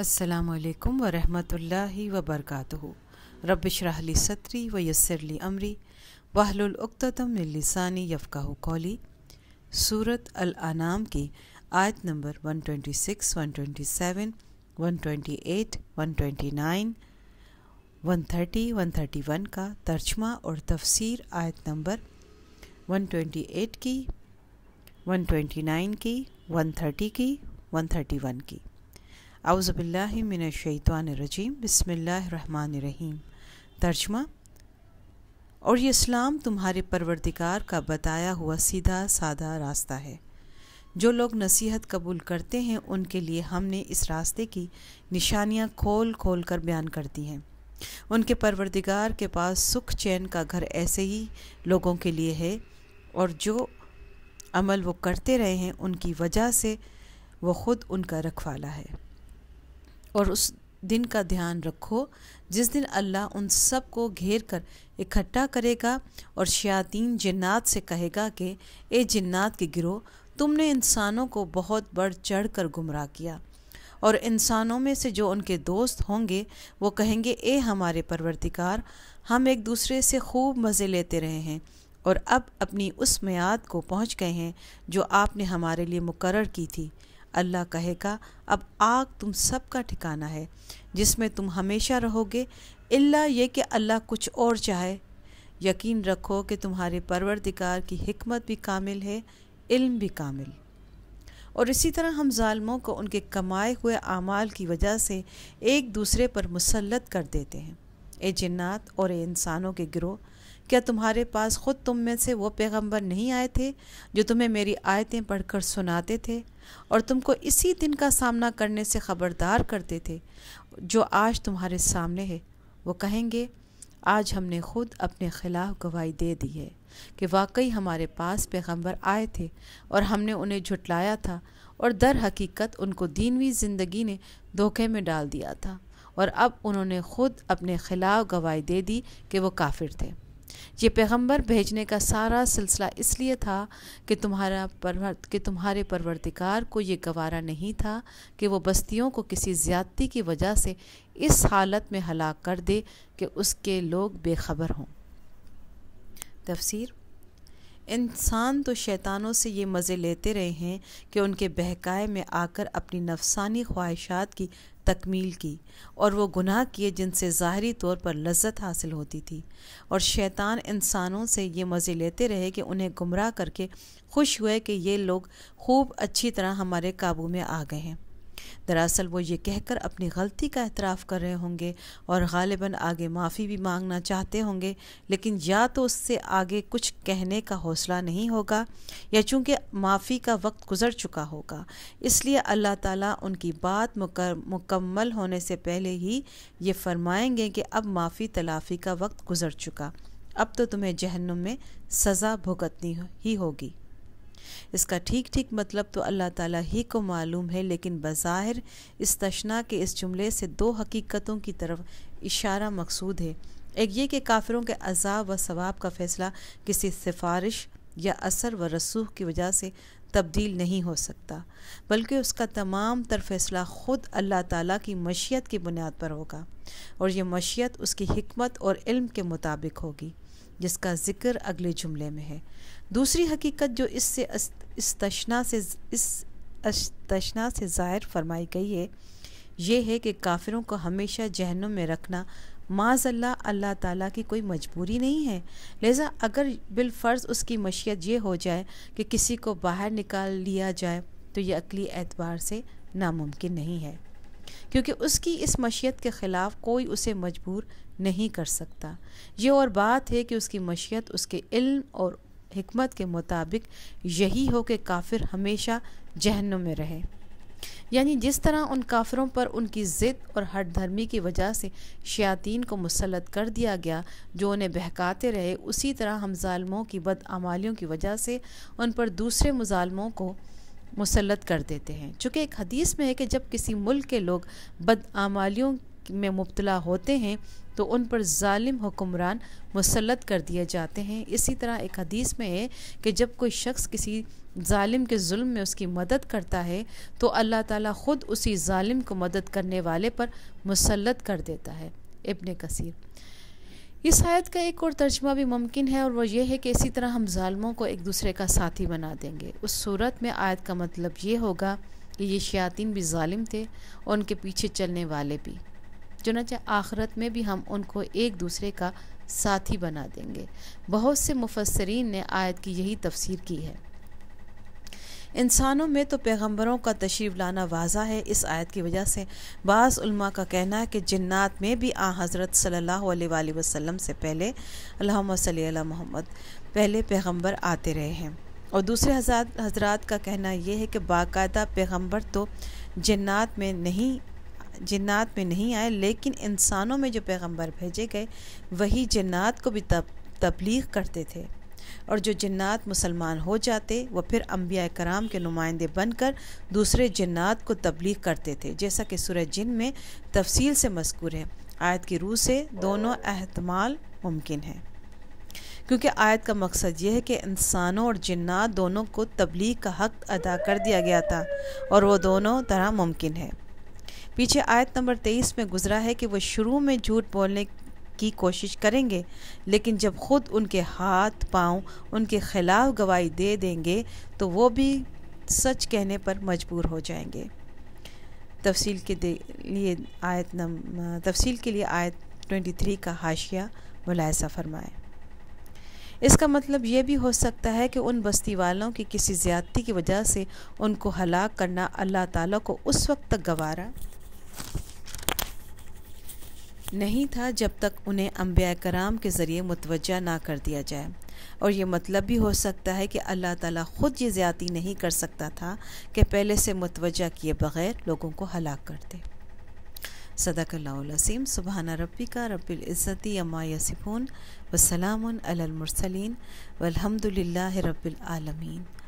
असलकम वरहि वबरक रबशरहली सतरी यसरली अमरी वाहलतमिलसानी यफ़ा कौली सूरत अल की आयत नंबर 126, 127, 128, 129, 130, 131 का तर्जमा और तफसीर आयत नंबर 128 की 129 की 130 की 131 की रजीम बसमीम तर्जमा और ये इस्लाम तुम्हारे परवरदिगार का बताया हुआ सीधा साधा रास्ता है जो लोग नसीहत कबूल करते हैं उनके लिए हमने इस रास्ते की निशानियां खोल खोल कर बयान कर दी हैं उनके परवरदिगार के पास सुख चैन का घर ऐसे ही लोगों के लिए है और जो अमल वो करते रहे हैं उनकी वजह से वो ख़ुद उनका रखवाला है और उस दिन का ध्यान रखो जिस दिन अल्लाह उन सब को घेर कर इकट्ठा करेगा और शयातीन जिन्नात से कहेगा कि ए जिन्नात के गिरोह तुमने इंसानों को बहुत बढ़ चढ़ कर गुमराह किया और इंसानों में से जो उनके दोस्त होंगे वो कहेंगे ए हमारे परवरदिगार हम एक दूसरे से खूब मज़े लेते रहे हैं और अब अपनी उस मैाद को पहुंच गए हैं जो आपने हमारे लिए मुकर की थी अल्लाह कहेगा अब आग तुम सबका ठिकाना है जिसमें तुम हमेशा रहोगे इल्ला ये कि अल्लाह कुछ और चाहे यकीन रखो कि तुम्हारे परवरदिगार की हमत भी कामिल है इल्म भी कामिल और इसी तरह हम ालमों को उनके कमाए हुए अमाल की वजह से एक दूसरे पर मुसलत कर देते हैं ए जन्ात और ए इंसानों के गिरोह क्या तुम्हारे पास ख़ुद तुम में से वो पैगंबर नहीं आए थे जो तुम्हें मेरी आयतें पढ़कर सुनाते थे और तुमको इसी दिन का सामना करने से ख़बरदार करते थे जो आज तुम्हारे सामने है वो कहेंगे आज हमने खुद अपने ख़िलाफ़ गवाही दे दी है कि वाकई हमारे पास पैगंबर आए थे और हमने उन्हें झुटलाया था और दर हकीकत उनको दीनवी ज़िंदगी ने धोखे में डाल दिया था और अब उन्होंने खुद अपने ख़िलाफ़ गवाही दे दी कि वो काफिर थे ये पैगंबर भेजने का सारा सिलसिला इसलिए था कि तुम्हारा परवर कि तुम्हारे परवरदिकार को ये गवारा नहीं था कि वो बस्तियों को किसी ज़्यादती की वजह से इस हालत में हलाक कर दे कि उसके लोग बेखबर हों तफसीर इंसान तो शैतानों से ये मज़े लेते रहे हैं कि उनके बहकाए में आकर अपनी नफसानी ख्वाहिशात की तकमील की और वो गुनाह किए जिनसे ज़ाहरी तौर पर लज्जत हासिल होती थी और शैतान इंसानों से ये मज़े लेते रहे कि उन्हें गुमराह करके खुश हुए कि ये लोग खूब अच्छी तरह हमारे काबू में आ गए हैं दरअसल वो ये कहकर अपनी गलती का एतराफ़ कर रहे होंगे और गालिबा आगे माफ़ी भी मांगना चाहते होंगे लेकिन या तो उससे आगे कुछ कहने का हौसला नहीं होगा या चूँकि माफ़ी का वक्त गुज़र चुका होगा इसलिए अल्लाह ताला उनकी बात मुकम्मल होने से पहले ही ये फरमाएंगे कि अब माफ़ी तलाफ़ी का वक्त गुज़र चुका अब तो तुम्हें जहनुम में सज़ा भुगतनी ही होगी इसका ठीक ठीक मतलब तो अल्लाह ताला ही को मालूम है लेकिन बज़ाहिर इस तशना के इस जुमले से दो हकीकतों की तरफ इशारा मकसूद है एक ये कि काफिरों के अजाब व सवाब का फ़ैसला किसी सिफारिश या असर व रसूख की वजह से तब्दील नहीं हो सकता बल्कि उसका तमाम तर फैसला ख़ुद अल्लाह ताला की मशियत की बुनियाद पर होगा और यह मशीत उसकी हमत और इल्म के मुताबिक होगी जिसका जिक्र अगले जुमले में है दूसरी हकीकत जो इससे इस्तशना से इस अस्तशना से ज़ाहिर फरमाई गई है ये है कि काफिरों को हमेशा जहनम में रखना माजल्ला अल्लाह ताला की कोई मजबूरी नहीं है लिहाजा अगर बिलफ़र्ज़ उसकी मशीयत ये हो जाए कि किसी को बाहर निकाल लिया जाए तो ये अकली एतबार से नामुमकिन नहीं है क्योंकि उसकी इस मशियत के ख़िलाफ़ कोई उसे मजबूर नहीं कर सकता ये और बात है कि उसकी मशीयत उसके इल्म और हमत के मुताबिक यही हो कि काफिर हमेशा जहन्नुम में रहे यानी जिस तरह उन काफिरों पर उनकी ज़िद और हट धर्मी की वजह से शयातीन को मुसलत कर दिया गया जो उन्हें बहकाते रहे उसी तरह हम ालमों की बदआमालियों की वजह से उन पर दूसरे मुजालमों को मुसलत कर देते हैं चूँकि एक हदीस में है कि जब किसी मुल्क के लोग बदआमालियों में मुबतला होते हैं तो उन पर ालिम हुकुमरान मुसलत कर दिए जाते हैं इसी तरह एक हदीस में है कि जब कोई शख्स किसी ालिम के जुल्म में उसकी मदद करता है तो अल्लाह ताला ख़ुद उसी ालिम को मदद करने वाले पर मुसलत कर देता है इबन कसीर इस आयत का एक और तर्जमा भी मुमकिन है और वह यह है कि इसी तरह हम ालमों को एक दूसरे का साथी बना देंगे उस सूरत में आयत का मतलब ये होगा कि ये शयातीन भी ालिम थे और उनके पीछे चलने वाले भी चुनाचे आखरत में भी हम उनको एक दूसरे का साथी बना देंगे बहुत से मुफसरीन ने आयत की यही तफसीर की है इंसानों में तो पैगंबरों का तशरीफ़ लाना वाजा है इस आयत की वजह से बाज़ा का कहना है कि जन्नात में भी आ हज़रत सल्ला वसम से पहले अल्लाह मोहम्मद पहले पैगम्बर आते रहे हैं और दूसरे हजरात का कहना यह है कि बाकायदा पैगम्बर तो जन्नात में नहीं जन्नात में नहीं आए लेकिन इंसानों में जो पैगंबर भेजे गए वही जन्नात को भी तब तबलीग करते थे और जो जन्ात मुसलमान हो जाते वह फिर अम्बिया कराम के नुमाइंदे बनकर दूसरे जन्नात को तबलीग करते थे जैसा कि सुरह जिन में तफसील से मस्कूर है आयत की रूह से दोनों अहतमाल मुमकिन है क्योंकि आयत का मकसद यह है कि इंसानों और जन्ात दोनों को तबलीग का हक अदा कर दिया गया था और वह दोनों तरह मुमकिन है पीछे आयत नंबर तेईस में गुजरा है कि वह शुरू में झूठ बोलने की कोशिश करेंगे लेकिन जब खुद उनके हाथ पांव उनके खिलाफ गवाही दे देंगे तो वो भी सच कहने पर मजबूर हो जाएंगे तफसील के लिए आयत नम तफसील के लिए आयत 23 का हाशिया मुलायसा फरमाए इसका मतलब ये भी हो सकता है कि उन बस्ती वालों की किसी ज़्यादती की वजह से उनको हलाक करना अल्लाह ताला को उस वक्त तक गवारा नहीं था जब तक उन्हें अम्बिया कराम के ज़रिए मुतवजा ना कर दिया जाए और ये मतलब भी हो सकता है कि अल्लाह ताला ख़ुद ये ज्यादी नहीं कर सकता था कि पहले से मुतवज़ा किए बग़ैर लोगों को हलाक कर दे सदाकल्लासीम सुबहाना रबी का रबिलज़ती अम्मा यसिफ़ून वसलामसलिन वलहमदिल्ला रबालमीन